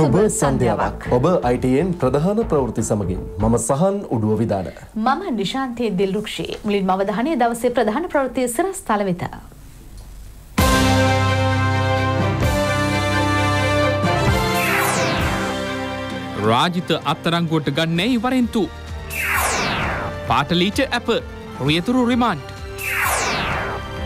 සුබ සන්ධ්‍යාවක් ඔබ අයිටයෙන් ප්‍රධාන ප්‍රවෘති සමගින් මම සහන් උඩුව විදාන. මම නිශාන්තය දිල්රුක්ෂේ මුලින් මවදහනය දවසේ ප්‍රධාන ප්‍රවෘතිය සිරස් තලවෙතා. රාජිත අත්තරංගුවට ගන්නැයි වරෙන්තු. පාටලීච ඇප රියතුරු රිමන්ට්.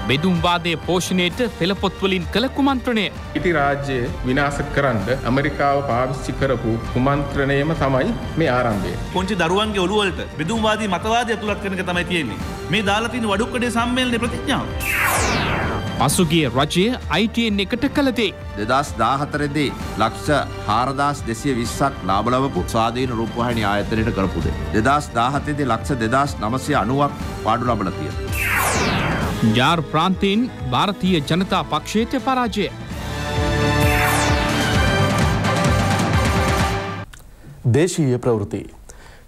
බෙදුම්වාදය පෝෂණයට පෙළපොත්වලින් කළ කුමන්ත්‍රණය. ඉති රාජ්‍යය විනාස කරන්න ඇමරිකාව පාවිච්චි කරපු කුමන්ත්‍රණයම තමයි මේ ආරම්භය. පොංචි දරුවන්ගේ ඔලුවලට බෙදුම්වාදී මතවාද ඇතුළත් කරනක තමයි තියෙන්නේ. මේ දාලතින් වඩුක්කඩේ සම්මේලන ප්‍රතිඥාව. පසුගේ රජය අයිටයෙන් එකට කළදේ. දෙදස් දාහතරදේ ලක්ෂ හාරදාස් දෙසිය විස්සක් ලාබලවපු සාධීන රූපහණි ආයතනයට කරපුදේ. දෙදස් දාහතේදේ ලක්ෂ දෙදස් නමසය අනුවක් පාඩු ලබලතිය. ජාර් ප්‍රාන්තයෙන් භාරතීය ජනතා පක්ෂයට පරාජය. දේශීය ප්‍රවෘති.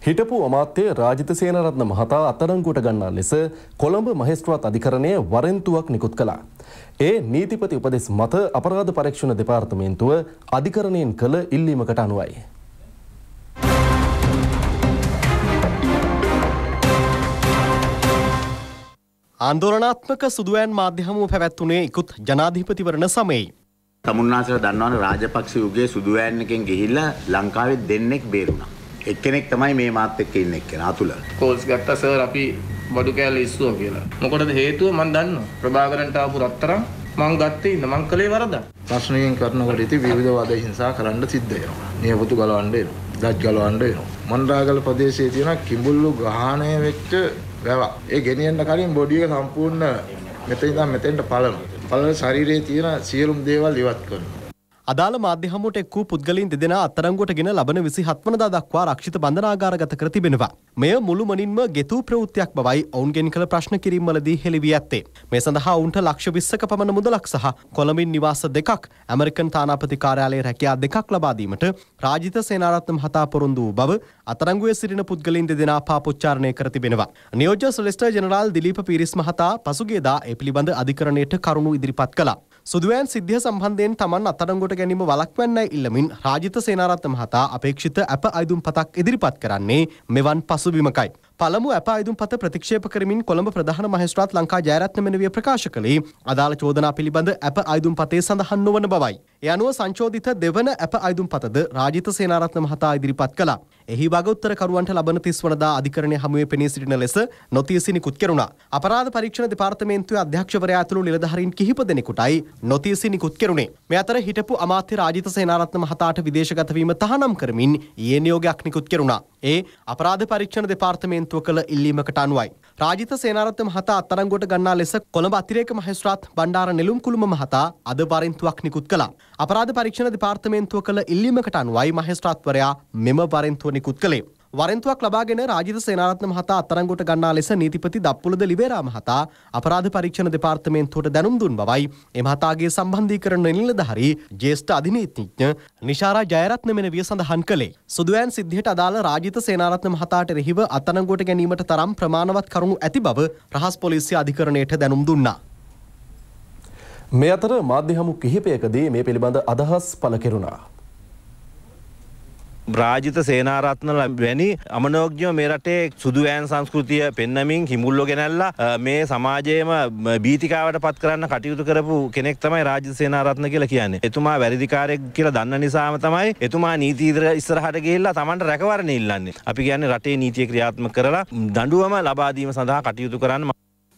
හිටපු අමාත්‍යය රාජිත සේනරත්න මහතා අත්තරංකුවට ගන්නා ලෙස කොළඹ මහෙස්ත්‍රාත් අධිකරණය වරෙන්තුවක් නිකුත් කළා. ඒ නීතිපති උපදෙස් මත අපරාධ පරීක්ෂණ දෙපාර්තමේන්තුව අධිකරණයෙන් කළ ඉල්ලීමකට අනුවයි. ආන්දෝලනාත්මක සුදුවෑන් මාධ්‍ය හමුව පැවැත්වුණේ ඉකුත් ජනාධිපතිවරණ සමයේ. තමුන්නාසර දන්නවන රාජපක්ෂ යුගයේ සුදුවෑන් එකෙන් ගිහිල්ලා ලංකාවේ දෙන්නෙක් බේරුණා. එක්කෙනෙක් තමයි මේ මාත් එක්ක ඉන්න එක්කෙනා අතුල. කෝල්ස් ගත්තා සර් අපි බඩු කෑල්ල ඉස්සුවා කියලා. මොකටද හේතුව මන් දන්නවා. ප්‍රභාකරන්ට ආපු රත්තරන් මං ගත්තේ ඉන්න මං කලේ වරද. ප්‍රශ්නයෙන් කරනකොට ඉති විවිධවාද හිංසා කරන්න සිද්ධ වෙනවා. නියපොතු ගලවන්න එනවා. දත් ගලවන්න එනවා. මන්දාගල ප්‍රදේශයේ තියෙන කිඹුල්ලු ගහණය වෙච්ච වැවා. ඒ ගෙනියන්න කලින් බොඩි එක සම්පූර්ණ මෙතන ඉඳන් මෙතෙන්ට පලනවා. පලන ශරීරයේ තියෙන සියලුම දේවල් ඉවත් කරනවා. අදාළ මාධ්‍ය හමුවට එක් වූ පුද්ගලයන් දෙදෙනා අත්තරංගුවට ගෙන ලබන 27 වනදා දක්වා ආරක්ෂිත බන්ධනාගාරගත කර තිබෙනවා. මෙය මුළුමනින්ම ගෙතූ ප්‍රවෘත්තියක් බවයි ඔවුන්ගෙන් කළ ප්‍රශ්න කිරීම්වලදී හෙළිවී ඇත්තේ. මේ සඳහා ඔවුන්ට ලක්ෂ විස්සක පමණ මුදලක් සහ කොළඹින් නිවාස දෙකක් ඇමරිකන් තානාපති කාර්යාලයේ රැකියා දෙකක් ලබාදීමට රාජිත සේනාරත්න මහතා පොරොන්දු වූ බව අතරංගුවේ සිටින පුද්ගලින් දෙදෙනා පාපොච්චාරණය කර තිබෙනවා. නියෝජ්‍ය සොලිස්ටර් ජෙනරාල් දිලීප පීරිස් මහතා පසුගේදා ඒ පිළිබඳ අධිකරණයට කරුණු ඉදිරිපත් කළා. සුදුවෑන් සිද්ධිය සම්බන්ධයෙන් තමන් අත්අඩංගුවට ගැනීම වළක්වන්නයි ඉල්ලමින් රාජිත සේනාරත්න මහතා අපේක්ෂිත අප අයදුම් පතක් ඉදිරිපත් කරන්නේ මෙවන් පසු පසුබිමකයි. පළමු ඇප අයිදුම්පත ප්‍රතික්ෂේප කරමින් කොළඹ ප්‍රධාන මහේස්ත්‍රාත් ලංකා ජයරත්න මෙනවිය ප්‍රකාශ කළේ අදාළ චෝදනා පිළිබඳ ඇප අයිදුම්පතේ සඳහන් නොවන බවයි. ඒ අනුව සංශෝධිත දෙවන ඇප අයදුම් පතද රාජිත සේනාරත්න මහතා ඉදිරිපත් කළා. එහි වගඋත්තරකරුවන්ට ලබන තිස් වනදා අධිකරණය හමුවේ පෙනී සිටින ලෙස නොතිය සිනිකුත් කෙරුණා. අපරාධ පරීක්ෂණ දෙපාර්තමේන්තුවේ අධ්‍යක්ෂවරයා ඇතුළු නිලධාරීන් කිහිප දෙනෙකුටයි නොතිය සිනිකුත් කෙරුණේ. මේ අතර හිටපු අමාත්‍ය රාජිත සේනාරත්න මහතාට විදේශගත වීම තහනම් කරමින් ඊයේ නියෝගයක් නිකුත් කෙරුණා. ඒ අපරාධ පරීක්ෂණ දෙපාර්තමේන්තුව කළ ඉල්ලීමකට අනුවයි. රාජිත සේනාරත්න මහතා අත්අඩංගුවට ගන්නා ලෙස කොළඹ අතිරේක මහේස්ත්‍රාත් බණ්ඩාර නෙළුම්කුළුම මහතා අද වරින්තුවක් නිකුත් කළා. අපරාධ පරීක්ෂණ දෙපාර්තමේන්තුව කළ ඉල්ලීමකට අනුවයි මහේස්ත්‍රාත්වරයා මෙම වරෙන්තුව නිකුත් කළේ. වරෙන්තුවක් ලබාගෙන රාජිත සේනාරත්න මහතා අත්තරංගොට ගන්නා ලෙස නීතිපති දප්පුලද ලිවේරා මහතා අපරාධ පරීක්ෂණ දෙපාර්තමේන්තුවට දැනුම් දුන් බවයි ඒ මහතාගේ සම්බන්ධීකරණ නිලධාරී ජ්‍යෙෂ්ඨ අධිනීතිඥ නිශාරා ජයරත්න මෙන විය සඳහන් කළේ. සුදුවෑන් සිද්ධියට අදාළ රාජිත සේනාරත්න මහතාට එරෙහිව අත්තරංගොට ගැනීමට තරම් ප්‍රමාණවත් කරුණු ඇති බව රහස් පොලිසිය අධිකරණයට දැනුම් දුන්නා. මේ අතර මාධ්‍ය හමු කිහිපයකදී මේ පිළිබඳ අදහස් පළ කෙරුණා. බ්‍රාජිත සේනාරත්න වැනි අමනෝග්‍යෝ මේ රටේ සුදුවෑන් සංස්කෘතිය පෙන්නමින් හිමුල්ලො ගෙනැල්ලා මේ සමාජයේම බීතිකාවට පත් කරන්න කටයුතු කරපු කෙනෙක් තමයි රාජ්‍ය සේනාරත්න කියලා කියන්නේ. එතුමා වැරදිකාරයෙක් කියලා දන්න නිසාම තමයි එතුමා නීතිීදර ඉස්සරහට ගිහිල්ලා තමන්ට රැකවරණ ඉල්ලන්නේ. අපි කියන්නේ රටේ නීතිය ක්‍රියාත්මක කරලා දඬුවම ලබා දීම සඳහා කටයුතු කරන්න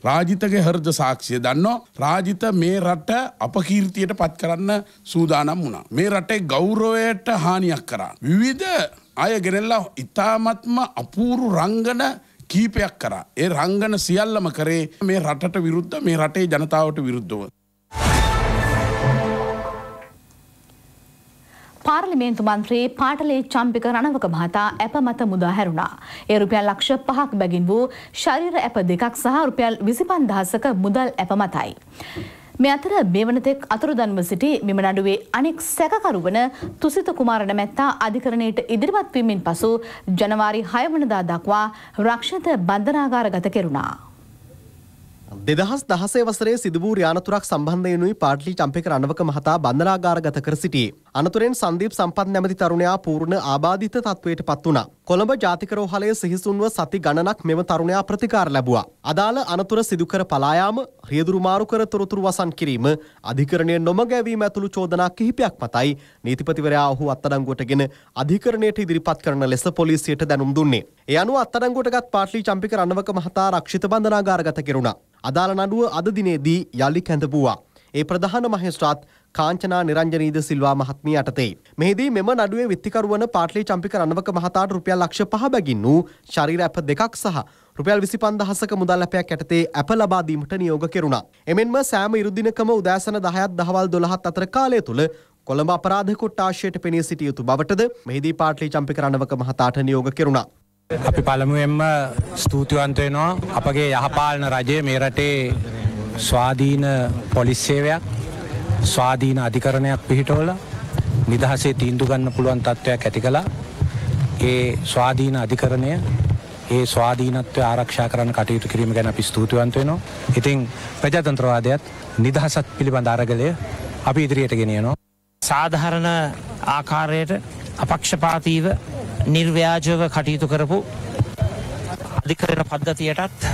රාජිතගේ හර්ද සාක්ෂිය දන්නවා රාජිත මේ රට අපකීර්තියට පත් කරන්න සූදානම් වුණා. මේ රටේ ගෞරවයට හානියක් කරා. විවිධ අය ගෙනෙල්ලා ඉතාමත්ම අපූරු රංගන කීපයක් කරා. ඒ රංගන සියල්ලම කරේ මේ රටට විරුද්ධ මේ රටේ ජනතාවට විරුද්ධව. පාර්ලිමේන්තු මන්ත්‍රී පාටලේ චම්පික රණවක මහතා ඇප මත මුදා හැරුණා. ඒ රුපියල් ලක්ෂ පහක් බැගින් වූ ශරීර ඇප දෙකක් සහ රුපියල් විසිපන් දහසක මුදල් ඇප මතයි. මේ අතර මේ වනතෙක් අතුරුදන්ව සිටි මෙම නඩුවේ අනෙක් සැකකරුවන තුසිත කුමාර නැමැත්තා අධිකරණයට ඉදිරිපත් වීමෙන් පසු ජනවාරි 6 වනදා දක්වා රක්ෂිත බන්ධනාගාරගත කෙරුණා. දෙදහස් දහසේ වසරේ සිදුවූ යානතුරක් සම්බන්ධයනුයි පාටලි චම්පික රණවක මහතා බන්ධනාගාරගත කර සිටියේ. අනතුරෙන් සංදීප් සම්පත් නැමති තරුණයා පූර්ණ ආබාධිත තත්වයට පත් වුණා. කොළඹ ජාතිකරෝහලයේ සිහිසුන්ව සති ගණනක් මෙම තරුණයා ප්‍රතිකාර ලැබුවා. අදාළ අනතුර සිදුකර පලායාම රියදුරු මාරු කර තොරතුරු වසන් කිරීම අධිකරණය නොමග ඇවීම ඇතුළු චෝදනා කිහිපයක් මතයි නීතිපතිවරයා ඔහු අත්අඩංගුවටගෙන අධිකරණයට ඉදිරිපත් කරන ලෙස පොලිසියට දැනුම් දුන්නේ. ඒ අනුව අත්අඩංගුවටගත් පාටලි චම්පික රණවක මහතා රක්ෂිත බන්ධනාගාරගත කෙරුණා. අදාළ නඩුව අද දිනේදී යළි කැඳපුවා. ඒ ප්‍රධාන මහේස්ත්‍රාත් කාංචනා නිරංජනීද සිල්වා මහත්මිය යටතේ. මෙහිදී මෙම නඩුවේ විත්තිකරුවන පාටලි චම්පික රණවක මහතාට රුපියල් ලක්ෂ 5 බැගින් වූ ශරීර ඇප දෙකක් සහ රුපියල් 25000ක මුදල් ඇපයක් යටතේ ඇප ලබා දීමට නියෝග කෙරුණා. එමෙන්ම සෑම ඉරු දිනකම උදෑසන 10ත් දහවල් 12ත් අතර කාලය තුල කොළඹ අපරාධ කොට්ටාශයට පෙනී සිටිය යුතු බවටද මෙහිදී පාටලි චම්පික රණවක මහතාට නියෝග කෙරුණා. අපි පළමුුවෙන්ම ස්තූතිවන්ත වෙනවා අපගේ යහපාලන රජය මේ රටේ ස්වාධීන පොලිස්සේවයක් ස්වාධීන අධිකරණයක් පිහිටෝල නිදහසේ තීන්දු ගන්න පුළුවන් තත්ත්වයක් ඇති කලා ඒ ස්වාධීන අධිකරණය ඒ ස්වාධීනත්ව ආරක්ෂා කරන කටයුතු කිරීම ගැන අපි ස්තූතිවන්ත වෙනවා ඉතිං ප්‍රජාතන්ත්‍රවාදයත් නිදහසත් පිළිබඳ අරගලය අපි ඉදිරියට ගෙනියනවා. සාධහරණ ආකාරයට අපක්ෂපාතීව නිර්ව්‍යාජව කටයුතු කරපු අධිකරන පද්ධතියටත්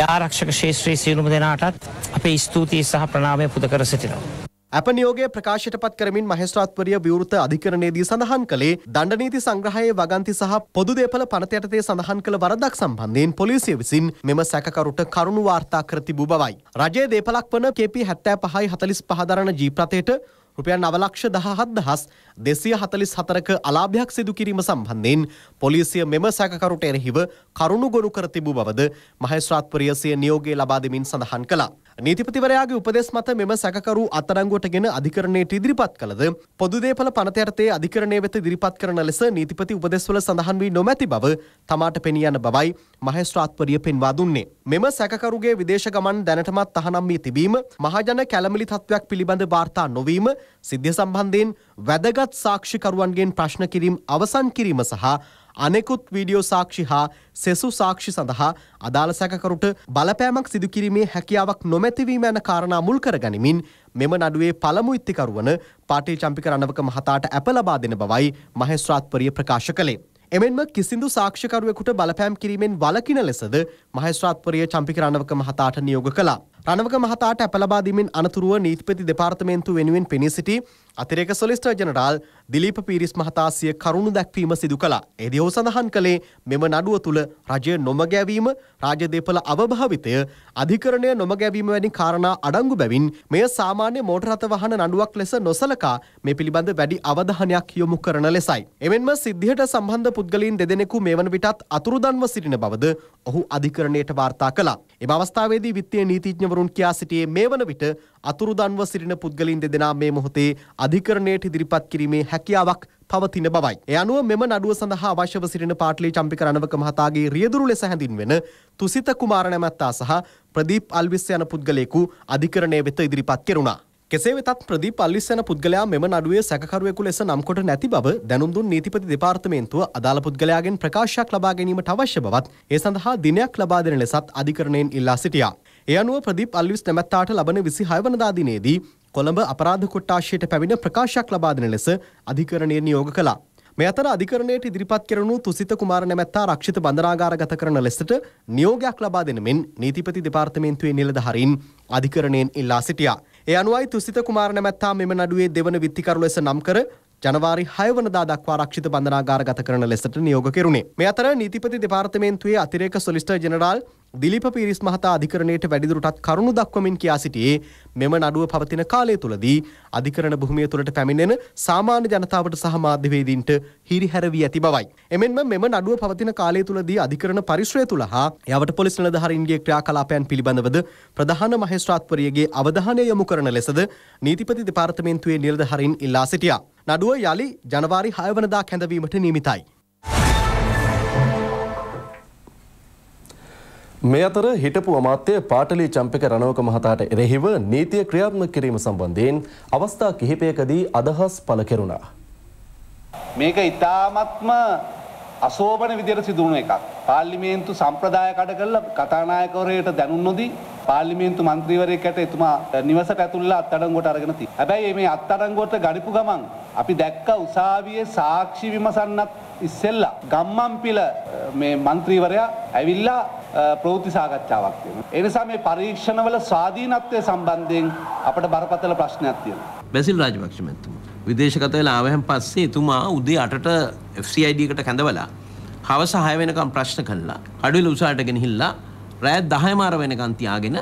යාරක්ෂක ශේත්‍රයේ සියලුම දෙනාටත් අපේ ස්තුතියි සහ ප්‍රනාමය පුද කර සිටිනවා. ඇප නියෝගේ ප්‍රකාශයට පත් කරමින් මහස්ත්‍රාත්වරිය විවෘත අධිකරණයේදී සඳහන් කළේ දණ්ඩනීති සංග්‍රහයේ වගන්ති සහ පොදුදේපල පනතයටතේ සඳහන් කළ වරදක් සම්බන්ධයෙන් පොලිසිය විසින් මෙම සැකරුට කරුණු වාර්තා කර තිබූ බවයි. රජයේ දේපලක් වන කේපී හැත්තෑ පහයි හතලිස් පහදරන ජීප්‍රතයට රුපියල් නවලක්ෂ දහහත් දහස් දෙසිය හතලිස් හතරක අලාභයක් සිදු කිරීම සම්බන්ධයෙන් පොලිසිය මෙම සැකකරුට එරෙහිව කරුණු ගොනු කර තිබූ බවද මහේස්ත්‍රාත්පරියසිය නියෝගය ලබා දෙමින් සඳහන් කළා. නීතිපතිවරයාගේ උපදෙස් මත මෙම සැකකරු අත්අඩංගුවටගෙන අධිකරණයට ඉදිරිපත් කළද පොදුදේපල පනත යටතේ අධිකරණය වෙත ඉදිරිපත් කරන ලෙස නීතිපති උපදෙස්වල සඳහන් වී නොමැති බව තමාට පෙනී යන බවයි මහේස්ත්‍රාත්වරිය පෙන්වා දුන්නේ. මෙම සැකකරුගේ විදේශ ගමන් දැනටමත් තහනම් වී තිබීම මහජන කැළමිලි තත්ත්වයක් පිළිබඳ වාර්තා නොවීම සිද්ධිය සම්බන්ධයෙන් වැදගත් සාක්ෂිකරුවන්ගෙන් ප්‍රශ්න කිරීම් අවසන් කිරීම සහ අනෙකුත් වීඩියෝ සාක්ෂි හා සෙසු සාක්ෂි සඳහා අදාළ සැකකරුට බලපෑමක් සිදුකිරීමේ හැකියාවක් නොමැතිවීම යන කාරණා මුල් කරගනිමින් මෙම නඩුවේ පළමු ඉත්තිකරුවන පාටී චම්පික රණවක මහතාට ඇප ලබා දෙන බවයි මහේස්ත්‍රාත්වරිය ප්‍රකාශ කළේ. එමෙන්ම කිසිදු සාක්ෂිකරුවෙකුට බලපෑම් කිරීමෙන් වලකින ලෙසද මහේස්ත්‍රාත්වරිය චම්පික රණවක මහතාට නියෝග කළා. රණවක මහතාට ඇප ලබා දීමෙන් අනතුරුව නීතිපති දෙපාර්තමේන්තුව වෙනුවෙන් පෙනී සිටි අතිරේක සොලිස්ටර් ජනරාල් දිලීප පීරිස් මහතා සිය කරුණු දැක්වීම සිදු කළා. එදී ඔහු සඳහන් කළේ මෙම නඩුව තුළ රජය නොමගැවීම, රාජ්‍ය දේපළ අවභාවිතය, අධිකරණය නොමගැවීම වැනි කාරණා අඩංගු බැවින් මෙය සාමාන්‍ය මෝටර රථ වාහන නඩුවක් ලෙස නොසලකා මේ පිළිබඳ වැඩි අවධානයක් යොමු කරන ලෙසයි. එමෙන්ම සිද්ධියට සම්බන්ධ පුද්ගලයන් දෙදෙනෙකු මේ වන විටත් අතුරුදන්ව සිටින බවද ඔහු අධිකරණයට වාර්තා කළා. එම අවස්ථාවේදී විත්තිය නීතිඥවරුන් කියා සිටියේ මේ වන විට අතුරුදන්ව සිටින පුද්ගලින් දෙදෙනා මේ මොහොතේ අධිකරණයට ඉදිරිපත් කිරීමේ හැකියාවක් පවතින බවයි. ඒ අනුව මෙම නඩුව සඳහා අවශ්‍යව සිටින පාටලී චම්පික රණවක මහතාගේ රියදුරු ලෙස හැඳින්වෙන තුසිත කුමාර නැමැත්තා සහ ප්‍රදීප් අල්විස් යන පුද්ගලයෙකු අධිකරණය වෙත ඉදිරිපත් කෙරුණා. කෙසේ වෙතත් ප්‍රදීප් අල්ලිස්සන පුද්ගලයා මෙම නඩුවේ සැකකරුවෙකු ලෙස නම්කොට නැති බව දැනුම් දුන් නීතිපති දෙපාර්තමේන්තුව අදාළ පුද්ගලයාගෙන් ප්‍රකාශයක් ලබා ගැනීමට අවශ්‍ය බවත් ඒ සඳහා දිනයක් ලබා දෙන ලෙසත් අධිකරණයෙන් ඉල්ලා සිටියා. ඒ අනුව ප්‍රදීප් අල්විස් නැමැත්තාට ලබන 26 වනදා දිනේදී කොළඹ අපරාධ කොට්ටාශයට පැමිණ ප්‍රකාශයක් ලබා දෙන ලෙස අධිකරණය නියෝග කළා. මේ අතර අධිකරණයට ඉදිරිපත් කරනු තුසිත කුමාර නැමැත්තා රක්ෂිත බන්ධනාගාරගත කරන ලෙසට නියෝගයක් ලබා දෙන මෙන් නීතිපති දෙපාර්තමේන්තුවේ නිලධාරීන් අධිකරණයෙන් ඉල්ලා සිටියා. ඒ අනුවයි තුසිත කුමාර නැමැත්තා මෙම නඩුවේ දෙවන විත්තිකරු ලෙස නම් කර ජනවාරි 6 වනදා දක්වා රක්ෂිත බන්ධනාගාරගත කරන ලෙසට නියෝග කෙරුණේ. මේ අතර නීතිපති දෙපාර්තමේන්තුවේ අතිරේක සොලිසිටර් ජෙනරාල් දිලිප පිරිස් මහතා අධිකරණයට වැඩිදුරටත් කරුණු දක්වමින් කියා සිටියේ මෙම නඩුව පවතින කාලය තුළදී අධිකරණ භූමිය තුළට පැමිණෙන සාමාන්‍ය ජනතාවට සහ මාධ්‍යවේදීන්ට හිරිහැරවී ඇති බවයි. එමෙන්ම මෙම නඩුව පවතින කාලය තුළදී අධිකරණ පරිශ්‍රය තුළ හා යවට පොලිස් නිලධාරීන්ගේ ක්‍රියාකලාපයන් පිළිබඳවද ප්‍රධාන මහේස්ත්‍රාත්වරියගේ අවධානය යොමු කරන ලෙසද නීතිපති දෙපාර්තමේන්තුවේ නිලධාරීන් ඉල්ලා සිටියා. නඩුව යළි ජනවාරි 6 වනදා කැඳවීමට නියමිතයි. මේ අතර හිටපු අමාත්‍ය පාටලි චම්පික රණවක මහතාට එරෙහිව නීතිය ක්‍රියාත්මක කිරීම සම්බන්ධයෙන් අවස්ථා කිහිපයකදී අදහස් පළ කෙරුණා. මේක ඉතාමත්ම අසෝබන විදියට සිදුවුණු එකක්. පාර්ලිමේන්තු සම්ප්‍රදාය කඩ කරලා කතානායකවරයට දැනුම් නොදී පාර්ලිමේන්තු මන්ත්‍රීවරයෙක්ට එතුමා නිවසට ඇතුල්ලා අත්අඩංගුවට අරගෙන තියෙනවා. හැබැයි මේ අත්අඩංගුවට ගනිපු ගමන් අපි දැක්ක උසාවියේ සාක්ෂි විමසන්නත් ඉස්සෙල්ලා ගම්මන්පිල මේ මන්ත්‍රීවරයා ඇවිල්ලා ප්‍රවෘත්ති සාකච්ඡාවක් තියෙනවා. ඒ නිසා මේ පරීක්ෂණවල ස්වාධීනත්වය සම්බන්ධයෙන් අපිට බරපතල ප්‍රශ්නයක් තියෙනවා. බැසිල් රාජපක්ෂ මැතිතුමා විදේශගත වෙලා ආවහන් පස්සේ එතුමා උදේ 8ට FCID එකට කැඳවලා හවස 6 වෙනකම් ප්‍රශ්න කළා. අඩවිල උසාට ගෙනහිල්ලා රෑ 10 මාර වෙනකම් තියාගෙන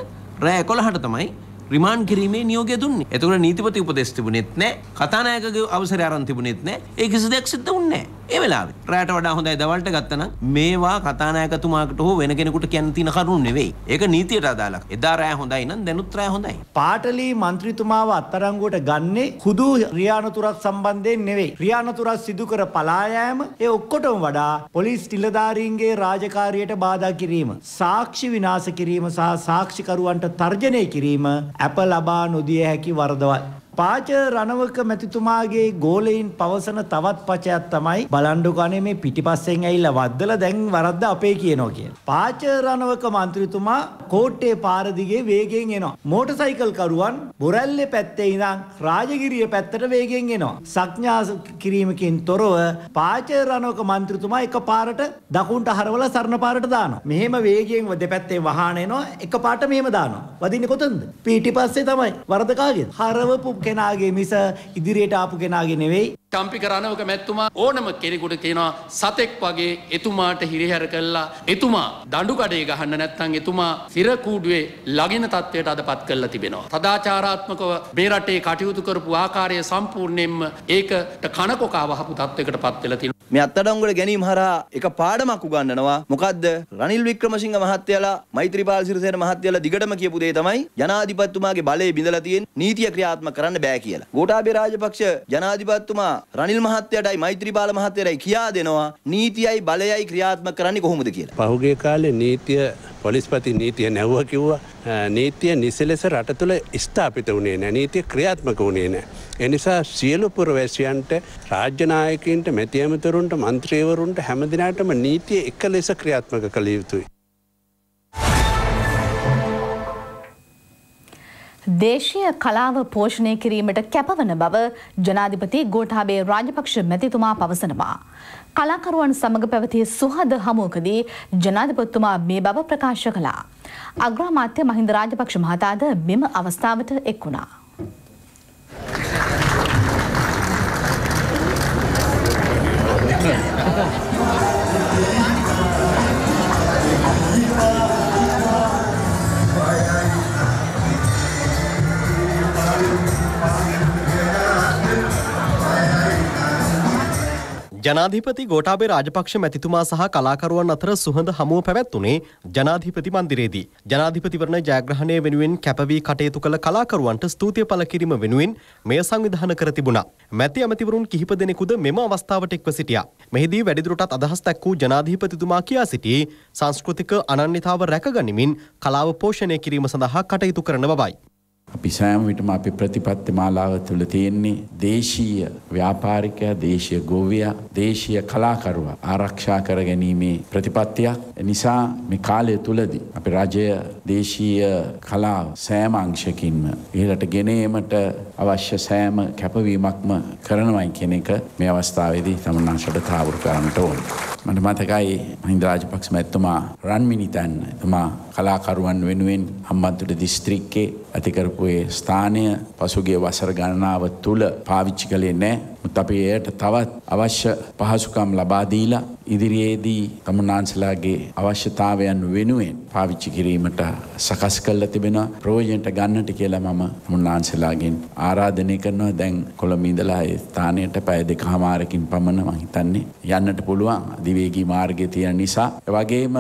රෑ 11ට තමයි රිමාන්ඩ් කිරීමේ නියෝගය දුන්නේ. එතකොට නීතිපති උපදෙස් තිබුණෙත් නැහැ. කතානායකගේ අවසරය අරන් තිබුණෙත් නැහැ. ඒ කිසි දෙයක් සිද්ධ වුණේ නැහැ. ඒ වෙලාවේ රැට වඩා හොඳයි දවල්ට ගත්තනම් මේවා කතානායකතුමාකට හෝ වෙන කෙනෙකුට කියන්න තියෙන කරුණු නෙවෙයි. ඒක නීතියට අදාළක්. එදා රෑ හොඳයි නම් දැනුත් රෑ හොඳයි. පාටලී മന്ത്രിතුමාව අත්අඩංගුවට ගන්නේ හුදු රියානතුරක් සම්බන්ධයෙන් නෙවෙයි. රියානතුරක් සිදු කර පලා යාම ඒ ඔක්කොටම වඩා පොලිස් නිලධාරීන්ගේ රාජකාරියට බාධා කිරීම, සාක්ෂි විනාශ කිරීම සහ සාක්ෂිකරුවන්ට තර්ජනය කිරීම අප ලබා නොදිය හැකි වරදවල්. පාච රණවක මැතිතුමාගේ ගෝලයින් පවසන තවත් පචයක් තමයි බලන්ඩු කනේ මේ පිටිපස්සෙන් ඇවිල්ලා වද්දලා දැන් වරද්ද අපේ කියනවා කියලා. පාච රණවක മന്ത്രിතුමා කෝට්ටේ පාර දිගේ වේගයෙන් එනවා. මෝටර් සයිකල් කරුවන් බොරැල්ලේ පැත්තේ ඉඳන් රාජගිරිය පැත්තට වේගයෙන් එනවා. සඥා කිරීමකින් තොරව පාච රණවක മന്ത്രിතුමා එක පාරට දකුණට හරවලා සරණ පාරට දානවා. මෙහෙම වේගයෙන් දෙපැත්තේ වහාන එනවා එකපාරට මෙහෙම දානවා. වදින්නේ කොතනද? පිටිපස්සේ තමයි. වරද කාගේද? හරවපු කෙනාගේ මිස ඉදිරියට ආපු කෙනාගේ නෙවෙයි ටම්පි කරන ඕක මැත්තුමා ඕනම කෙනෙකුට කියනවා සතෙක් වගේ එතුමාට හිරිහැර කළා එතුමා දඬු කඩේ ගහන්න නැත්නම් එතුමා සිරකූඩුවේ ලගින තත්වයට අදපත් කරලා තිබෙනවා. සදාචාරාත්මකව මේ රටේ කටයුතු කරපු ආකාරය සම්පූර්ණයෙන්ම ඒකට කනකොකා වහපු තත්වයකට පත් වෙලා තියෙනවා. මේ අත්අඩංගුවට ගැනීම හරහා එක පාඩමක් උගන්වනවා. මොකද්ද? රනිල් වික්‍රමසිංහ මහත්තයලා මෛත්‍රීපාල සිරිසේන මහත්තයලා දිගටම කියපු දේ තමයි ජනාධිපතිතුමාගේ බලය බිඳලා තියෙන නීතිය ක්‍රියාත්මක කරන්න බෑ කියලා. ගෝඨාභය රාජපක්ෂ ජනාධිපතිතුමා රනිල් මහත්තයටයි මෛත්‍රී බාල මහත්තයටයි කියා දෙනවා නීතියයි බලයයි ක්‍රියාත්මක කරන්නේ කොහොමද කියලා. පහුගිය කාලේ නීතිය පොලිස්පති නීතිය නැව්ව කිව්වා නීතිය නිසලෙස රට තුළ ස්ථාපිත වුණේ නෑ නීතිය ක්‍රියාත්මක වුණේ නෑ. එනිසා සියලු පුරවැසියන්ට රාජ්‍යනායකින්ට මැතිඇමතුරුන්ට මන්ත්‍රීවරුන්ට හැමදිනාටම නීතිය එක ලෙස ක්‍රියාත්මක කළ යුතුයි. දේශීය කලාව පෝෂණය කිරීමට කැපවන බව ජනාධිපති ගෝඨාභය රාජපක්ෂ මැතිතුමා පවසනවා. කලාකරුවන් සමඟ පැවති සුහද හමුවකදී ජනාධිපතිතුමා මේ බව ප්‍රකාශ කළා. අග්‍රාමාත්‍ය මහින්ද රාජපක්ෂ මහතාද මෙම අවස්ථාවට එක් වුණා. ජනාධිපති ගෝටාබේ රාජපක්ෂ මැතිතුමා සහ කලාකරුවන් අතර සුහඳ හමුව පැවැත්වුණේ ජනාධිපති මන්දිරේදී. ජනාධිපතිවරණ ජයග්‍රහණය වෙනුවෙන් කැපවී කටයුතු කළ කලාකරුවන්ට ස්තුතිය පළ කිරීම වෙනුවෙන් මෙය සංවිධාන කර තිබුණා. මැති ඇමතිවරුන් කිහිප දෙනෙකුද මෙම අවස්ථාවට එක්ව සිටියා. මෙහිදී වැඩිදුරටත් අදහස් දැක් වූ ජනාධිපතිතුමා කියා සිටි සංස්කෘතික අනන්‍යතාව රැකගනිමින් කලාව පෝෂණය කිරීම සඳහා කටයුතු කරන බවයි. අපි සෑම විටම අපි ප්‍රතිපත්ති මාලාව තුළ තියෙන්නේ දේශීය ව්‍යාපාරිකයා, දේශීය ගොවියා, දේශීය කලාකරුවා ආරක්ෂා කර ගැනීමේ ප්‍රතිපත්තියක්. නිසා මේ කාලය තුලදී අපි රජය දේශීය කලාව සෑම අංශකින්ම ඉහළට ගෙන ඒමට අවශ්‍ය සෑම කැපවීමක්ම කරනවයි කියන එක මේ අවස්ථාවේදී තමන්නාශට තාවුරු කරන්නට ඕන. මට මතකයි මහින්දරාජපක්ෂ මැත්තුමා රන්මිනිතැන් එතුමා කලාකරුවන් වෙනුවෙන් අම්මත්තුට දිස්ත්‍රික්කේ ඇතිකරපු ඒ ස්ථානය පසුගේ වසර ගණනාව තුළ පාවිච්චි කළේ නෑ මුත් අපි එයට තවත් අවශ්‍ය පහසුකම් ලබාදීලා ඉදිරියේදී තමන්නාන්සලාගේ අවශ්‍යතාවයන් වෙනුවෙන් පාවිච්චි කිරීමට සකස් කල්ල තිබෙන ප්‍රෝජෙන්ට ගන්නට කියලා මම මුන්නාන්සලාගෙන් ආරාධනය කරනවා දැන් කොළමීදලා ස්ථානයට පැය දෙක හමාරකින් පමණ මහිතන්නේ යන්නට පුළුවන් දිවේගී මාර්ගය තියෙන නිසා. වගේම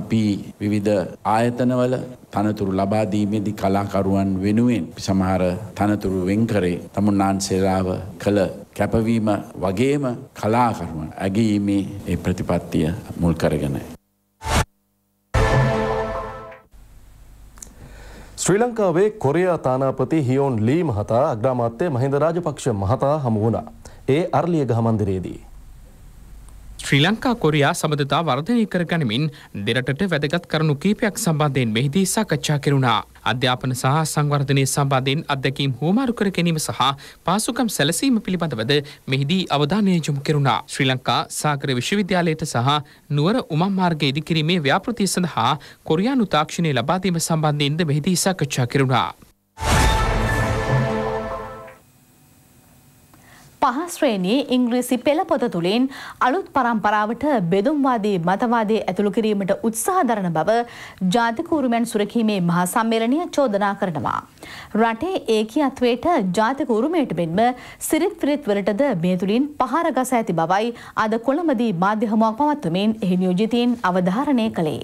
අපි විවිධ ආයතනවල තනතුරු ලබා දීමේදී කලාකරුවන් වෙනුවෙන් සමහර තනතුරු වෙන් කරේ තමුන්නාන්සේලාව කළ කැපවීම වගේම කලාකරුවන් ඇගීමේ ඒ ප්‍රතිපත්තිය මුල් කරගෙන. ශ්‍රී ලංකාවේ කොරයා තානාපති හියෝන් ලී මහතා අග්‍රාමාත්‍යය මහින්ද රාජපක්ෂ මහතා හමුවුණා. ඒ අර්ලිය ගහමන්දිරේදී. ශ්‍රී ලංකා කොරියා සබඳතා වර්ධනය කරගනිමින් දෙරටට වැදගත් කරුණු කීපයක් සම්බන්ධයෙන් මෙහිදී සාකච්ඡා කෙරුණා. අධ්‍යාපන සහ සංවර්ධනය සම්බන්ධයෙන් අත්දැකීම් හෝමාරු කර ගැනීම සහ පාසුකම් සැලසීම පිළිබඳවද මෙහිදී අවධානය යොමු කෙරුණා. ශ්‍රී ලංකා සාගර විශ්වවිද්‍යාලයට සහ නුවර උමම් මාර්ග ඉදිකිරීමේ ව්‍යාපෘතිය සඳහා කොරියානු තාක්ෂණය ලබාදීම සම්බන්ධයෙන්ද මෙහිදී සාකච්ඡා කෙරුණා. පහ ශ්‍රේණී ඉංග්‍රීසි පෙළ පොත තුළින් අලුත් පරම්පරාවට බෙදුම්වාදී මතවාදය ඇතුළු කිරීමට උත්සාහ දරන බව ජාතික උරුමයන් සුරකීමේ මහා සම්මේලනය චෝදනා කරනවා. රටේ ඒකීයත්වයට ජාතික උරුමයට මෙන්ම සිරිත් පිරිත් වලටද මේ තුළින් පහර ගස ඇති බවයි අද කොළඹදී මාධ්‍ය හමුවක් පවත්වමින් එහි නියෝජිතීන් අවධාරණය කළේ.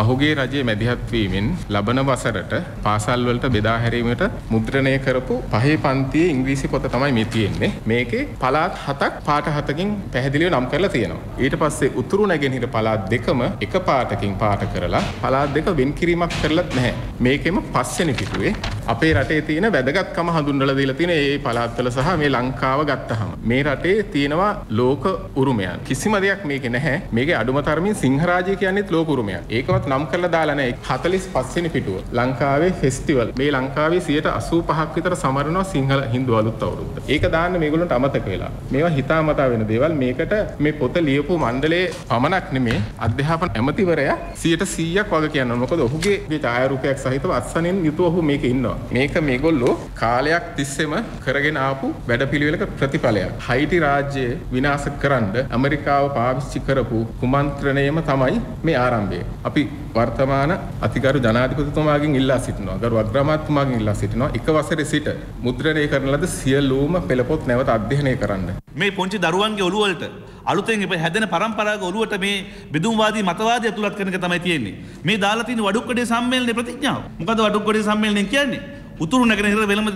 පහුගේ රජයේ මැදිහත්වීමෙන් ලබන වසරට පාසල්වලට බෙදා හැරීමට මුද්‍රණය කරපු පහේ පන්තියේ ඉංග්‍රීසි පොත තමයි මේ තියෙන්නේ. මේකේ පළාත් හතක් පාට හතකින් පැහැදිලිව නම් කරලා තියෙනවා. ඊට පස්සේ උතුරු නැගෙනහිර පළාත් දෙකම එක පාටකින් පාට කරලා පළාත් දෙක වෙන් කිරීමක් කරලත් නැහැ. මේකෙම පස්වෙනි පිටුවේ අපේ රටේ තියෙන වැදගත්කම හඳුන්ඩල දීලා තින ඒ පලාත්වල සහ මේ ලංකාව ගත්තහම මේ රටේ තියෙනවා ලෝක උරුමයන් කිසිම දෙයක් මේක නැහැ මේක අඩුමතරමින් සිංහරාජය කියන්නෙත් ලෝකුරුමය ඒකවත් නම් කරල දාලන හතලිස් පස්සෙන පිටුව ලංකාවේ ෆෙස්ටිවල් මේ ලංකාවේ සියට අසූ පහක් විතර සමරනවා සිංහල හින්දු අලුත් අවරුද්ද ඒක දාන්න මේගොලට අමතක වෙලා මේවා හිතාමතා වෙන දේවල් මේකට මේ පොත ලියපු මණ්ඩලේ පමණක් නෙමේ අධ්‍යාපන ඇමතිවරයා සියට සීයක් වග කියන්න මොකද ඔහුගේ ඡායරූපයක් සහිතව අත්සනෙන් යුතු ඔහු මේක ඉන්නවා කරනවා. මේක මේගොල්ලෝ කාලයක් තිස්සෙම කරගෙන ආපු වැඩපිළිවෙලක ප්‍රතිඵලයක්. හයිටි රාජ්‍යය විනාශ කරන්න ඇමරිකාව පාවිච්චි කරපු කුමන්ත්‍රණයම තමයි මේ ආරම්භය. අපි වර්තමාන අතිගරු ජනාධිපතිතුමාගෙන් ඉල්ලා සිටිනවා. ගරු අග්‍රාමාත්‍යතුමාගෙන් ඉල්ලා සිටිනවා. එක වසරේ සිට මුද්‍රණය කරන ලද සියලුම පෙළපොත් නැවත අධ්‍යයනය කරන්න. මේ පොන්චි දරුවන්ගේ ඔළුව වලට අලුතෙන් ඉප හැදෙන පරම්පරාවක ඔළුවට මේ බෙදුම්වාදී මතවාදය ඇතුළත් කරන එක තමයි තියෙන්නේ. මේ දාලා තියෙන වඩුක්කඩේ සම්මේලනයේ ප්‍රතිඥාව. මොකද වඩුක්කඩේ සම්මේලනය කියන්නේ? උතුරු නැගෙනහිර වෙළම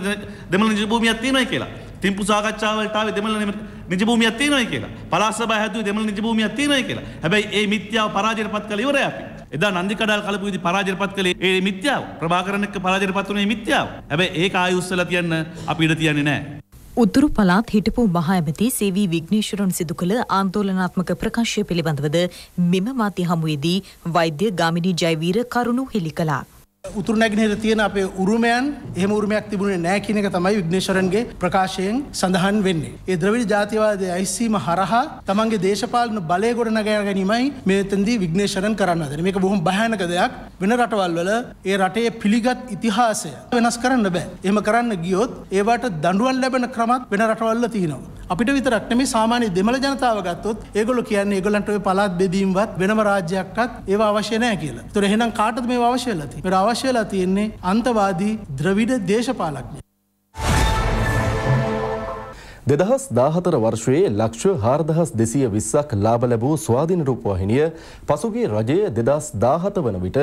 දෙමළ නිජ භූමියක් තියෙනවායි කියලා. තිම්පු සාකච්ඡාවලට ආවේ දෙමළ නිජ භූමියක් තියෙනවායි කියලා. පලාස් සභාව හැදුවේ දෙමළ නිජ භූමියක් තියෙනවායි කියලා. හැබැයි ඒ මිත්‍යාව පරාජයට පත් කළ ඉවරයි අපි. එදා නන්දිකඩාල් කලපු විදි පරාජයට පත් කළේ ඒ මිත්‍යාව. ප්‍රභාකරන් එක්ක පරාජයට පත් වුණේ මිත්‍යාව. හැබැයි ඒක ආයුස්සලා තියන්න අපි ඉඩ තියන්නේ නැහැ. උතුරු පලාත් හිටපු මහඇමති සේවී විග්නේශ්වරන් සිදු කළ ආන්දෝලනාත්මක ප්‍රකාශය පිළිබඳවද මෙම මාති හමුවේදී වෛද්‍ය ගාමිණී ජයවීර කරුණු හෙළි කලා. උතුර නැගනහිර තියෙන අපේ උරුමයන් එහම උරුමයක් තිබුණේ නෑ කියන එක තමයි විග්නේශරන්ගේ ප්‍රකාශයෙන් සඳහන් වෙන්නේ. ඒ ද්‍රවිඩ ජාතිවාදය අයිසීම හරහා තමන්ගේ දේශපාලන බලය ගොඩ නගයා ගැනීමයි මෙතන්දී විග්නේශරන් කරන්න දෙන මේක බොහොම භයනක දෙයක් වෙන රටවල් වල ඒ රටේ පිළිගත් ඉතිහාසය වෙනස් කරන්න බෑ. එහෙම කරන්න ගියොත් ඒවට දඬුවම් ලැබෙන ක්‍රමත් වෙන රටවල්ල තියෙනවා. අපිට විතරක් මේ සාමාන්‍ය දෙමළ ජනතාව ගත්තොත් ඒගොල්ලෝ කියන්නේ ඒගොල්ලන්ට ඔය පළාත් බෙදීම්වත් වෙනම රාජ්‍යයක්වත් ඒව අවශ්‍ය නැහැ කියලා. ඒතර එහෙනම් කාටද මේව අවශ්‍ය වෙලා තියෙන්නේ? මේව අවශ්‍ය වෙලා තියෙන්නේ අන්තවාදී ද්‍රවිඩ දේශපාලඥයෝ. දෙදහස් දාහතර වර්ෂයේ ලක්ෂ හාර්දහස් දෙසිය විස්සක් ලාබ ලැබූ ස්වාධීන රූපවාහිනිය පසුගේ රජය දෙදස් දාහත වන විට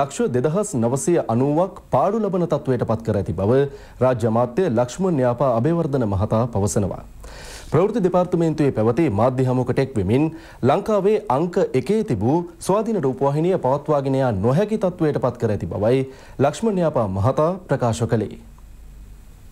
ලක්ෂ දෙදහස් නවසය අනුවක් පාඩු ලබන තත්ත්වයට පත් කර ඇති බව රාජ්‍යමාත්‍ය ලක්ෂ්මන් ්‍යාපා අභේවර්ධන මහතා පවසනවා. ප්‍රවෘති දෙපාර්තමේන්තුවේ පැවති මාධ්‍ය හමුකට එක් වෙමින් ලංකාවේ අංක එකේ තිබූ ස්වාධීන රූපවාහිනිය පවත්වාගෙන නොහැකි තත්ත්වයට පත් කර ඇති බවයි ලක්ෂ්මන් ්‍යාපා මහතා ප්‍රකාශ කළේ.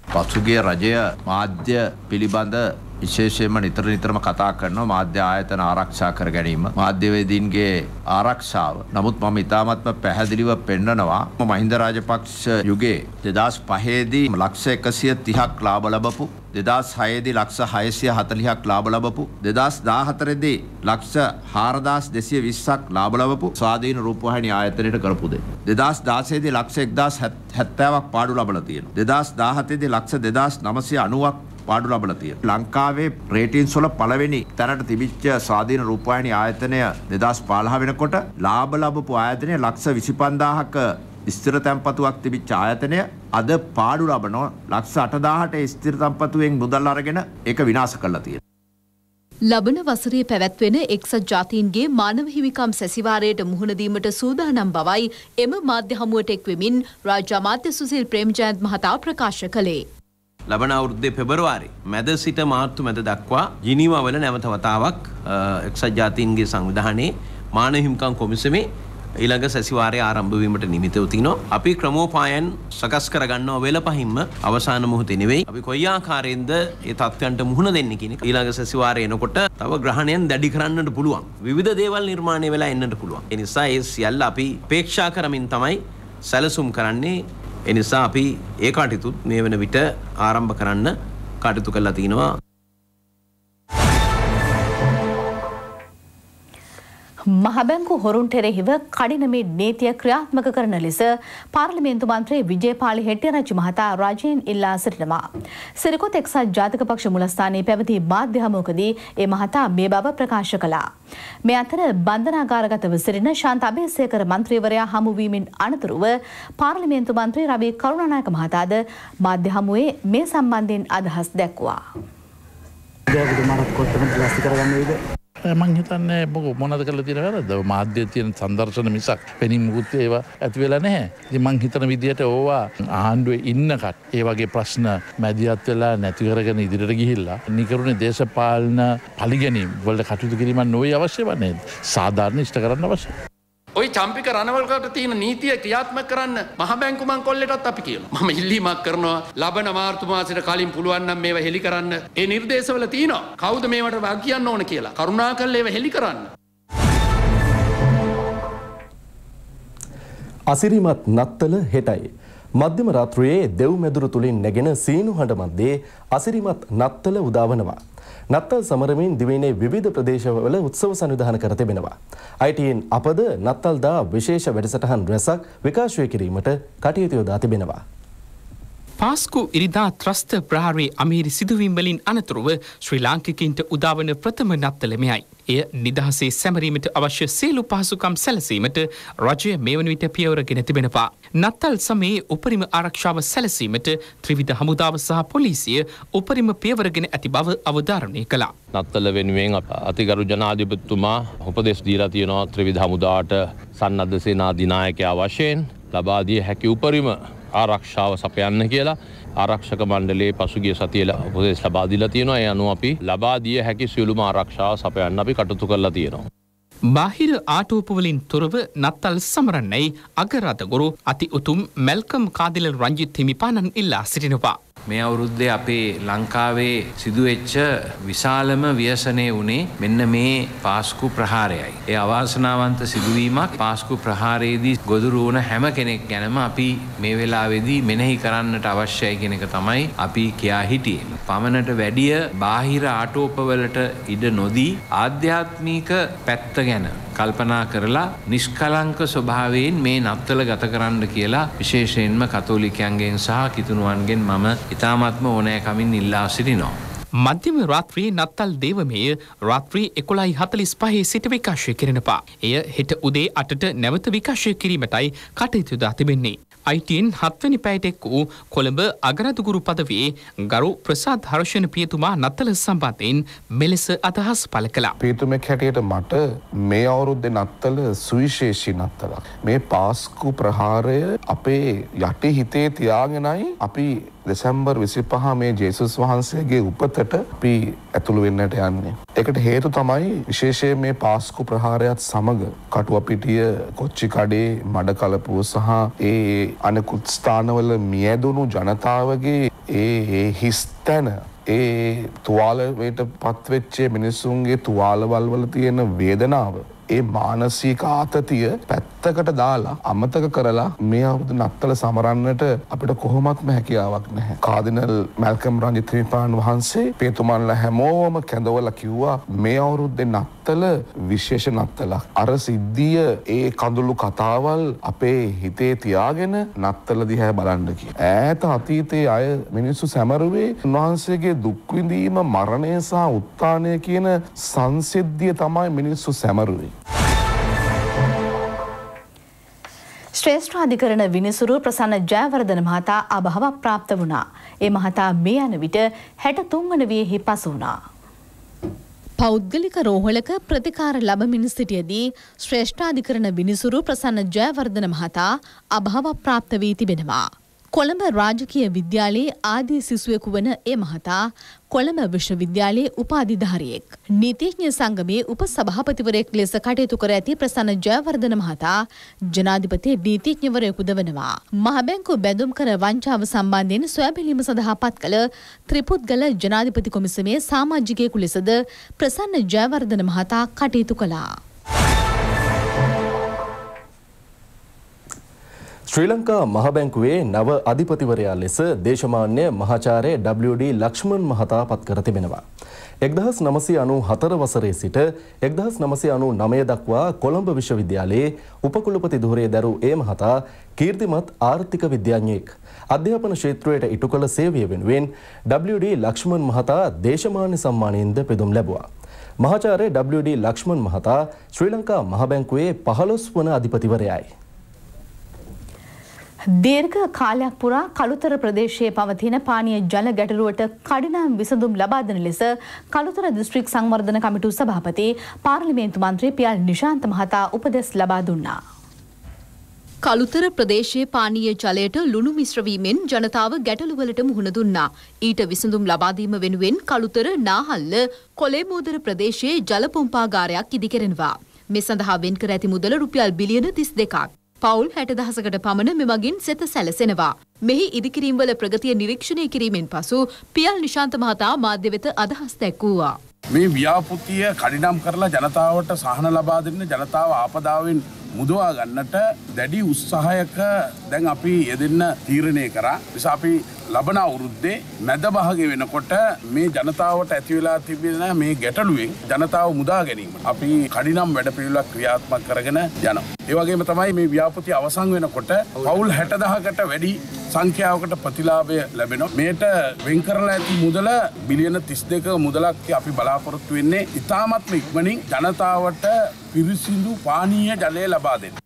පසුගේ රජය මාධ්‍ය පිළිබඳ විශේෂයෙන්ම නිතර නිතරම කතා කරනවා මාධ්‍ය ආයතන ආරක්ෂා කර ගැනීම මාධ්‍යවේදීන්ගේ ආරක්ෂාව. නමුත් මම ඉතාමත්ම පැහැදිලිව පෙන්නනවා මහින්ද රාජපක්ෂ යුගයේ 2005 දී ලක්ෂ 130ක් ලාභ ලැබපු දෙදස් හයේදී ලක්ෂ හයසිය හතලිහක් ලාබ ලබපු දෙදස් දාහතරෙදී ලක්ෂ හාරදස් දෙසිය විස්සක් ලාබ ලබපු ස්වාධීන රූපහණි ආයතනයට කරපුදේ. දෙදස් දාසේදී ලක්ෂ එක්දස් හැත්තෑවක් පාඩු ලබල තියෙන. දෙදස් දාහතේදී ලක්ෂ දෙදස් නමසය අනුවක් පාඩු ලබල තිය. ලංකාවේ රේටින් සොල පලවෙනි තැනට තිබිච්ච සාධීන රූපායනි ආයතනය දෙදස් පාලහ වෙනකොට ලාබ ලබපු ආයතනය ලක්ෂ විසිපන්දාහක ස්තිර තැන්පතුවක් තිබිච්ච ආයතනය අද පාඩු ලබනෝ ලක්ෂ අටදාහට ස්තිර තම්පතුවෙන් මුදල් අරගෙන එක විනාස කරලා තියෙන. ලබන වසරේ පැවැත්වෙන එක්සත් ජාතීන්ගේ මානව හිමිකම් සැසිවාරයට මුහුණදීමට සූදානම් බවයි එම මාධ්‍ය හමුවට එක්වෙමින් රාජ්‍ය අමාත්‍ය සුසිල් ප්‍රේම්ජයන්ත් මහතා ප්‍රකාශ කළේ. ලබන අවුරුද්දේ පෙබරවාරි මැද සිට මාර්තු මැද දක්වා ජිනීවවල නැවත වතාවක් එක්සත් ජාතීන්ගේ සංවිධානයේ මානව හිමිකම් කොමිසමේ ඊළඟ සැසිවාරය ආරම්භවීමට නිමිතව තිනෝ අපි ක්‍රමෝපායන් සකස් කරගන්නවා වෙල පහින්ම අවසාන මොහොතේ නෙවෙයි අපි කොයි ආකාරයෙන්ද ඒ තත්ත්වයන්ට මුහුණ දෙන්නේ කියන එක ඊළඟ සැසිවාරය එනකොට තව ග්‍රහණයන් දැඩි කරන්නට පුළුවන් විවිධ දේවල් නිර්මාණය වෙලා එන්නට පුළුවන් ඒ නිසා ඒ සියල්ල අපි අපේක්ෂා කරමින් තමයි සැලසුම් කරන්නේ එනිසා අපි ඒ කටයුතුත් මේ වන විට ආරම්භ කරන්න කටයුතු කරලා තිනවා මහබැංකු හොරුන් කෙරෙහිව කඩිනමේ නීතිය ක්‍රියාත්මක කරන ලෙස පාර්ලිමේන්තු මන්ත්‍රී විජේපාලි හෙට්ටිආරච්චි මහතා රජයෙන් ඉල්ලා සිටිනවා. සිරිකොත් එක්සත් ජාතික පක්ෂ මුලස්ථානයේ පැවති මාධ්‍ය හමුවකදී ඒ මහතා මේ බව ප්‍රකාශ කළා. මේ අතර බන්ධනාගාරගතව සිටින ශාන්ත අබේසේකර මන්ත්‍රීවරයා හමුවීමෙන් අනතුරුව පාර්ලිමේන්තු මන්ත්‍රී රවී කරුණානායක මහතාද මාධ්‍ය හමුවේ මේ සම්බන්ධයෙන් අදහස් දැක්වා. ජයගුරු මරත් කොත්තම ලාස්ති කරගන්න වේද මං හිතන්න මොක මොනද කල තින වැරද මාධ්‍ය තියෙන සදර්ශන මිසක් පෙනීමමුකුත් ඒවා ඇතිවෙලා නැහැ මං හිතන විදිහට ඕවා ආණ්ඩුව ඉන්නකට ඒවගේ ප්‍රශ්න මැදිත් වෙලා නැතිකරගෙන ඉදිරිට ගිහිල්ලා නිකරුණ දේශපාලන පලිගැනීම් වලට කටයුතු කිරීම නොයි අවශ්‍ය වන්නේ සාධාරණ ඉෂ්ට කරන්න අවශ්‍යය. ඔයි චම්පික රණවල්කට තියෙන නීතිය ක්‍රියාත්මක කරන්න මහ බැංකු මංකොල්ලටත් අපි කියනවා. මම ඉල්ලීමක් කරනවා ලබන මාර්තු මාසෙට කලින් පුළුවන් නම් මේවා හෙලි කරන්න. ඒ නිර්දේශවල තියෙනවා. කවුද මේවට වා කියන්න ඕන කියලා. කරුණාකරලා ඒවා හෙලි කරන්න. අසිරිමත් නත්තල හෙටයි. මධ්‍යම රාත්‍රියේ දෙව් මැදුරු තුලින් නැගෙන සීනු හඬ මැද්දේ අසිරිමත් නත්තල උදාවනවා. නත්තල් සමරමින් දිවයිනේ විවිධ ප්‍රදේශවල උත්සව සංවිධාන කර තිබෙනවා. අයිටීන් අපද නත්තල්දා විශේෂ වැඩසටහන් රැසක් විකාශය කිරීමට කටයුතු යොදා තිබෙනවා. පාස්කු ඉරිදා ත්‍රස්ත ප්‍රහාරයේ අමේරි සිදුවීම්වලින් අනතුරුව ශ්‍රී ලාංකිකින්ට උදාවන ප්‍රථම නත්තලමයයි. එය නිදහසේ සැමරීමට අවශ්‍ය සේලු පහසුකම් සැලසීමට රජය මෙවන විට පියවරගෙන තිබෙනවා. නත්තල් සමයේ උපරිම ආරක්ෂාව සැලසීමට ත්‍රිවිධ හමුදාව සහ පොලිසිය උපරිම පියවරගෙන ඇති බව අවධාරණය කළා. නත්තල වෙනුවෙන් අතිගරු ජනාධිපතිතුමා උපදෙස් දීලා තියෙනවා ත්‍රිවිධ හමුදාට සන්නද්ධ සේනාධිනායකයා වශයෙන් ලබා දිය හැකි උපරිම ආරක්ෂාව සපයන්න කියලා ආරක්ෂක මණ්ඩලේ පසුගිය සතියල උපදෙස් ලබාදිලා තියෙනවා ඒ අනුව අපි ලබා දිය හැකි සියලුම ආරක්ෂාව සපයන්න අපි කටයුතු කරලා තියෙනවා. බාහිර ආටෝපවලින් තොරව නත්තල් සමරන්නයි අගරාතගොරු අති උතුම් මැල්කම් කාදිල රංජිත් හිමිපාණන් ඉල්ලා සිටිනවා. මේ අවුරුද්දේ අපේ ලංකාවේ සිදුවෙච්ච විශාලම ව්‍යසනය වුණේ මෙන්න මේ පාස්කු ප්‍රහාරයයි. ඒ අවාසනාවන්ත සිදුවීමක් පාස්කු ප්‍රහාරයේදී ගොදුරු වුණ හැම කෙනෙක් ගැනම අපි මේ වෙලාවේදී මෙනෙහි කරන්නට අවශ්‍යයි කෙනෙක තමයි අපි කියා හිටියේ. පමණට වැඩිය බාහිර ආටෝපවලට ඉඩ නොදී ආධ්‍යාත්මික පැත්ත ගැන කල්පනා කරලා නිෂ්කලංක ස්වභාවයෙන් මේ නත්තල ගත කරන්න කියලා විශේෂයෙන්ම කතෝලිකයන්ගෙන් සහ කිතුණුවන්ගෙන් මම ඉතාමත්ම ඕනෑකමින් ඉල්ලා සිටිනවා. මධ්‍යම රාත්‍රී නත්තල් දේවමය රාත්‍රී එකොළයි හතලිස් පහේ සිට විකාශය කරනපා. එය හෙට උදේ අටට නැවත විකාශය කිරීමටයි කටයුතුදා තිබෙන්නේ. අයිටන් හත්වනි පැයටෙක් වූ කොළඹ අගරදුගුරු පදවේ ගරු ප්‍රසාත් හර්ෂණ පියතුමා නත්තල සම්බන්ධයෙන් මෙලෙස අදහස් පල කලා. පියතුමෙක් හැටියට මට මේ අවුරුද්ද නත්තල සුවිශේෂී නත්තලක්. මේ පාස්කු ප්‍රහාරය අපේ යටි හිතේ තියාගෙනයි අපි දෙසැම්බර් විසි පහ මේ ජේසුස් වහන්සේගේ උපතට අපි ඇතුළු වෙන්නට යන්නේ. එකට හේතු තමයි විශේෂය මේ පාස්කු ප්‍රහාරයත් සමඟ කටුවපිටිය කොච්චිකඩේ මඩ කලපුුව සහ ඒ අනෙකුත් ස්ථානවල මියදුණු ජනතාවගේ ඒ හිස්තැන ඒ තුවාලවයට පත්වෙච්චේ මිනිස්සුන්ගේ තුවාලවල්වල තියෙන වේදනාව. ඒ මානසික ආතතිය පැත් පැත්තකට දාලා අමතක කරලා මේ අවුදු නත්තල සමරන්නට අපිට කොහොමත්ම හැකියාවක් නැහැ. කාදිනල් මැල්කම් රංජිත් හිමිපාණන් වහන්සේ පේතුමන්ලා හැමෝම කැඳවලා කිව්වා මේ අවුරුද්දේ නත්තල විශේෂ නත්තලක්. අර සිද්ධිය ඒ කඳුළු කතාවල් අපේ හිතේ තියාගෙන නත්තල දිහා බලන්න කියලා. ඈත අතීතයේ අය මිනිස්සු සැමරුවේ උන්වහන්සේගේ දුක් විඳීම මරණය සහ උත්ථානය කියන සංසිද්ධිය තමයි මිනිස්සු සැමරුවේ. ශ්‍රේෂ්ඨාධිකරණ විනිසුරු ප්‍රසන්න ජයවර්ධන මහතා අභාවක් ප්‍රාප්ත වුණා. ඒ මහතා මේ යන විට හැට තුන්වන වියහි පසු වුණා. පෞද්ගලික රෝහලක ප්‍රතිකාර ලබමින් සිටියදී ශ්‍රේෂ්ඨාධිකරණ විනිසුරු ප්‍රසන්න ජයවර්ධන මහතා අභාව ප්‍රාප්ත වී තිබෙනවා. කොළඹ රාජකීය විද්‍යාලයේ ආදී සිසුවෙකු වන ඒ මහතා කොළඹ විශ්වවිද්‍යාලයේ උපාධිධාරියෙක්. නීතිඥ සංගමයේ උපසභාපතිවරයෙක් ලෙස කටයුතු කර ඇති ප්‍රසන්න ජයවර්ධන මහතා ජනාධිපති නීතිඥවරයෙකුද වනවා. මහබැංකු බැඳුම් කර වංචාව සම්බන්ධයෙන් සොයබැලීම සඳහා පත් කළ ත්‍රිපුද්ගල ජනාධිපති කොමිසමේ සාමාජිකයෙකු ලෙසද ප්‍රසන්න ජයවර්ධන මහතා කටයුතු කළා. ශ්‍රී ලංකා මහබැංකුවේ නව අධිපතිවරයා ලෙස දේශමාන්‍ය මහාචාර්ය WD ලක්ෂ්මන් මහතා පත් කර තිබෙනවා. 1994 වසරේ සිට 1999 දක්වා කොළඹ විශ්වවිද්‍යාලයේ උපකුලපති ධුරයේ දැරූ ඒ මහතා කීර්තිමත් ආර්ථික විද්‍යාඥයෙක්. අධ්‍යාපන ක්ෂේත්‍රයට ඉටු කළ සේවය වෙනුවෙන් WD ලක්ෂ්මන් මහතා දේශමාන්‍ය සම්මානයෙන්ද පෙදුම් ලැබුවා. මහාචාර්ය WD ලක්ෂ්මන් මහතා ශ්‍රී ලංකා මහබැංකුවේ 15 වන අධිපතිවරයයි. දීර්ඝ කාලයක් පුරා කළුතර ප්‍රදේශයේ පවතින පානීය ජල ගැටලුවට කඩිනම් විසඳුම් ලබා දෙන ලෙස කළුතර දිස්ත්‍රික් සංවර්ධන කමිටු සභාපති පාර්ලිමේන්තු මන්ත්‍රී පියල් නිශාන්ත මහතා උපදෙස් ලබා දුන්නා. කළුතර ප්‍රදේශයේ පානීය ජලයට ලුණු මිශ්‍රවීමෙන් ජනතාව ගැටලුවලට මුහුණ දුන්නා. ඊට විසඳුම් ලබාදීම වෙනුවෙන් කළුතර නාහල්ල කොලේමෝදර ප්‍රදේශයේ ජල පොම්පාගාරයක් ඉදිකරෙනවා. මේ සඳහා වෙන්කර ඇති මුදල රුපියල් බිලියන 32ක්. පවුල් හැට දහසකට පමණ මෙමගින් සෙත සැලසෙනවා. මෙහි ඉදිකිරීම්වල ප්‍රගතිය නිරීක්ෂණය කිරීමෙන් පසු පියල් නිශාන්ත මහතා මාධ්‍ය වෙත අදහස් දැක්වූවා. මේ ව්‍යාපෘතිය කඩිනම් කරලා ජනතාවට සහන ලබා දෙන්න ජනතාව ආපදාවෙන් මුදවා ගන්නට දැඩි උත්සාහයක දැන් අපි යෙදෙන්න තීරණය කරා. නිසා අපි ලබන අවුරුද්දේ මැදබහගේ වෙනකොට මේ ජනතාවට ඇතිවෙලා තිබෙන මේ ගැටලුවෙන් ජනතාව මුදා ගැනීම. අපි කඩිනම් වැඩ පිළිලක් ක්‍රියාත්මක් කරගෙන යන. ඒවගේම තමයි මේ ව්‍යාපති අවසං වෙනකොට පවුල් හැටදහකට වැඩි සංඛ්‍යාවකට ප්‍රතිලාභය ලැබෙන. මේට වෙන් කරලා ඇති මුදල බිලියන තිස් දෙක මුදලක් අපි බලාපොරොත්තු වෙන්නේ ඉතාමත්ම ඉක්මනින් ජනතාවට පිරිසිදු පානීය ජලය ලබා දෙන්න.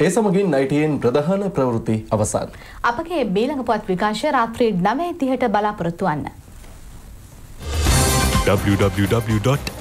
ඒ සමගින් නයිටයෙන් ප්‍රධාන ප්‍රවෘති අවසන්. අපගේ බේළඟ පුවත් විකාශය රාත්‍රී නමේ තිහට බලාපොරොත්තු වන්න. www.itnnews.lk